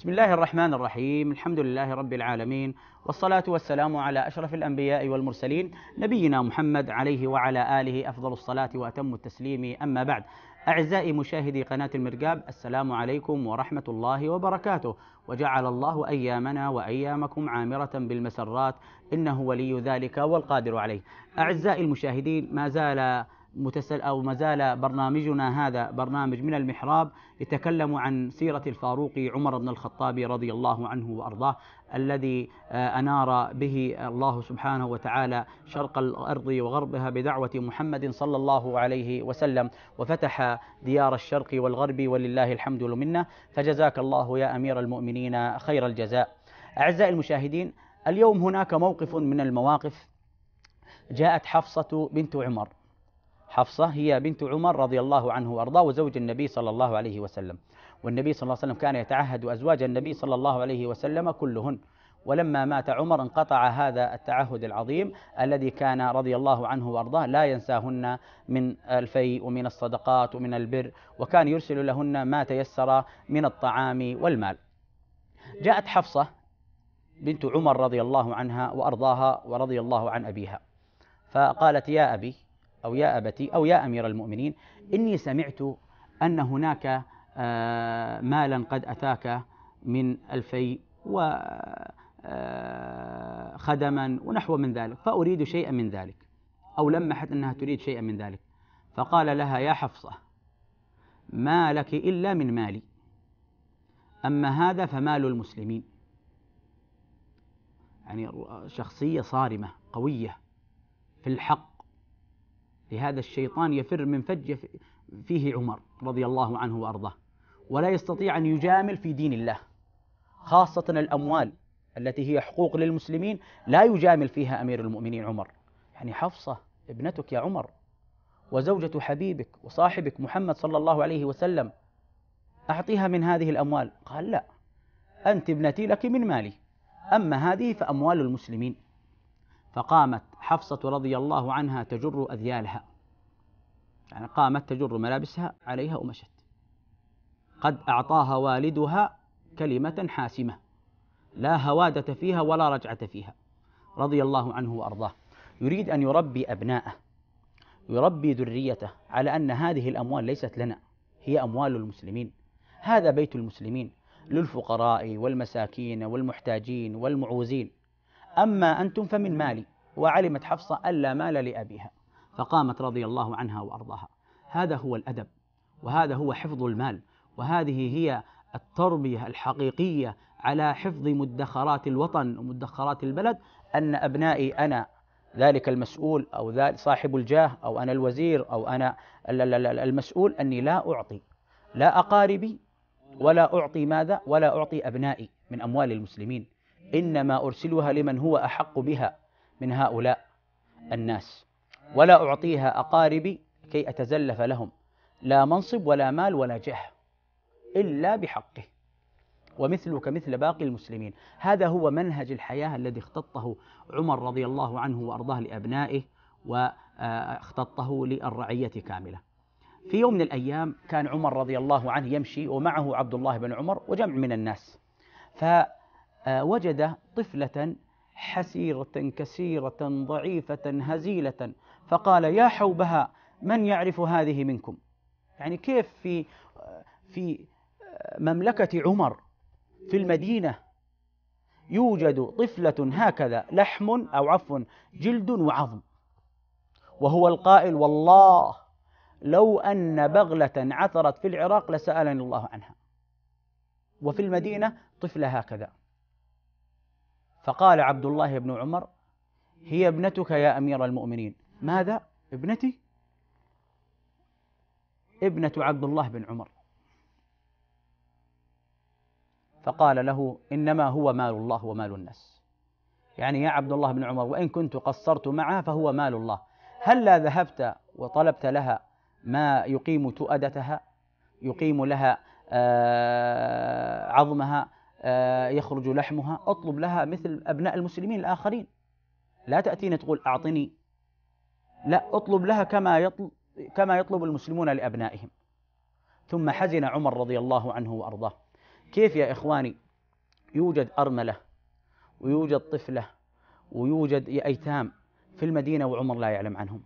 بسم الله الرحمن الرحيم الحمد لله رب العالمين والصلاة والسلام على أشرف الأنبياء والمرسلين نبينا محمد عليه وعلى آله أفضل الصلاة وأتم التسليم أما بعد أعزائي مشاهدي قناة المرقاب السلام عليكم ورحمة الله وبركاته وجعل الله أيامنا وأيامكم عامرة بالمسرات إنه ولي ذلك والقادر عليه أعزائي المشاهدين ما زال متسل أو ما زال برنامجنا هذا برنامج من المحراب يتكلم عن سيرة الفاروق عمر بن الخطاب رضي الله عنه وأرضاه الذي آه، أنار به الله سبحانه وتعالى شرق الأرض وغربها بدعوة محمد صلى الله عليه وسلم وفتح ديار الشرق والغرب ولله الحمد والمنة فجزاك الله يا أمير المؤمنين خير الجزاء أعزائي المشاهدين اليوم هناك موقف من المواقف جاءت حفصة بنت عمر حفصة هي بنت عمر رضي الله عنه وأرضاه وزوج النبي صلى الله عليه وسلم والنبي صلى الله عليه وسلم كان يتعهد أزواج النبي صلى الله عليه وسلم كلهن ولما مات عمر انقطع هذا التعهد العظيم الذي كان رضي الله عنه وارضاه لا ينساهن من الفيء ومن الصدقات ومن البر وكان يرسل لهن ما تيسر من الطعام والمال. جاءت حفصه بنت عمر رضي الله عنها وارضاها ورضي الله عن ابيها فقالت يا ابي أو يا أبتي أو يا أمير المؤمنين إني سمعت أن هناك آه، مالا قد أتاك من ألفي و آه، خدما ونحو من ذلك فأريد شيئا من ذلك أو لمحت أنها تريد شيئا من ذلك فقال لها يا حفصة ما لك إلا من مالي أما هذا فمال المسلمين يعني شخصية صارمة قوية في الحق لهذا الشيطان يفر من فج فيه عمر رضي الله عنه وارضاه ولا يستطيع ان يجامل في دين الله خاصه الاموال التي هي حقوق للمسلمين لا يجامل فيها امير المؤمنين عمر يعني حفصه ابنتك يا عمر وزوجه حبيبك وصاحبك محمد صلى الله عليه وسلم اعطيها من هذه الاموال قال لا انت ابنتي لك من مالي اما هذه فاموال المسلمين فقامت حفصة رضي الله عنها تجر أذيالها يعني قامت تجر ملابسها عليها ومشت قد أعطاها والدها كلمة حاسمة لا هوادة فيها ولا رجعة فيها رضي الله عنه وأرضاه يريد أن يربي أبناءه يربي ذريته على أن هذه الأموال ليست لنا هي أموال المسلمين هذا بيت المسلمين للفقراء والمساكين والمحتاجين والمعوزين أما أنتم فمن مالي وعلمت حفصة ألا مال لأبيها فقامت رضي الله عنها وأرضاها هذا هو الأدب وهذا هو حفظ المال وهذه هي التربية الحقيقية على حفظ مدخرات الوطن ومدخرات البلد أن أبنائي أنا ذلك المسؤول أو صاحب الجاه أو أنا الوزير أو أنا المسؤول أني لا أعطي لا أقاربي ولا أعطي ماذا ولا أعطي أبنائي من أموال المسلمين إنما أرسلها لمن هو أحق بها من هؤلاء الناس ولا أعطيها أقاربي كي أتزلف لهم لا منصب ولا مال ولا جاه إلا بحقه ومثلك مثل باقي المسلمين هذا هو منهج الحياة الذي اختطه عمر رضي الله عنه وأرضاه لأبنائه واختطه آه، للرعية كاملة في يوم من الأيام كان عمر رضي الله عنه يمشي ومعه عبد الله بن عمر وجمع من الناس فوجد طفلة حسيرة كسيرة ضعيفة هزيلة فقال يا حوبها من يعرف هذه منكم يعني كيف في في مملكة عمر في المدينة يوجد طفلة هكذا لحم أو عفوا جلد وعظم وهو القائل والله لو أن بغلة عثرت في العراق لسألني الله عنها وفي المدينة طفلة هكذا فقال عبد الله بن عمر هي ابنتك يا امير المؤمنين ماذا ابنتي ابنه عبد الله بن عمر فقال له انما هو مال الله ومال الناس يعني يا عبد الله بن عمر وان كنت قصرت معها فهو مال الله هلا ذهبت وطلبت لها ما يقيم تؤدتها يقيم لها آه، عظمها آه، يخرج لحمها أطلب لها مثل أبناء المسلمين الآخرين لا تأتيني تقول أعطني لا أطلب لها كما يطلب, كما يطلب المسلمون لأبنائهم ثم حزن عمر رضي الله عنه وأرضاه كيف يا إخواني يوجد أرملة ويوجد طفلة ويوجد أيتام في المدينة وعمر لا يعلم عنهم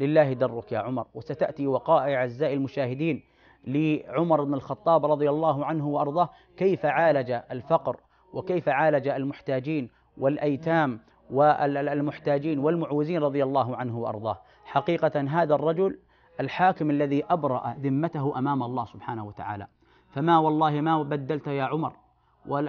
لله درك يا عمر وستأتي وقائع أعزائي المشاهدين لعمر بن الخطاب رضي الله عنه وارضاه كيف عالج الفقر وكيف عالج المحتاجين والايتام والمحتاجين والمعوزين رضي الله عنه وارضاه حقيقه هذا الرجل الحاكم الذي ابرا ذمته امام الله سبحانه وتعالى فما والله ما بدلت يا عمر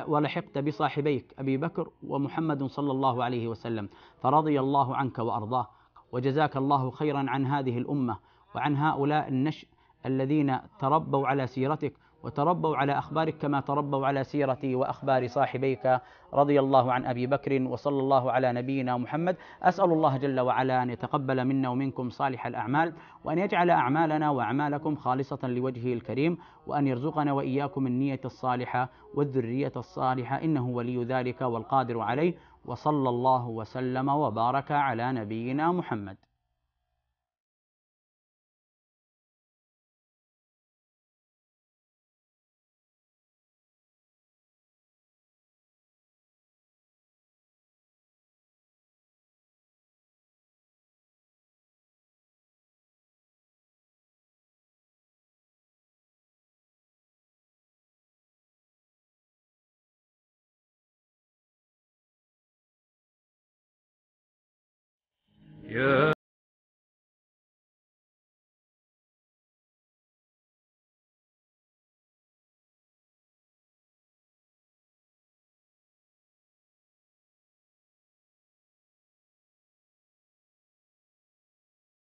ولحقت بصاحبيك ابي بكر ومحمد صلى الله عليه وسلم فرضي الله عنك وارضاه وجزاك الله خيرا عن هذه الامه وعن هؤلاء النشء الذين تربوا على سيرتك وتربوا على اخبارك كما تربوا على سيرتي واخبار صاحبيك رضي الله عن ابي بكر وصلى الله على نبينا محمد اسال الله جل وعلا ان يتقبل منا ومنكم صالح الاعمال وان يجعل اعمالنا واعمالكم خالصه لوجهه الكريم وان يرزقنا واياكم النيه الصالحه والذريه الصالحه انه ولي ذلك والقادر عليه وصلى الله وسلم وبارك على نبينا محمد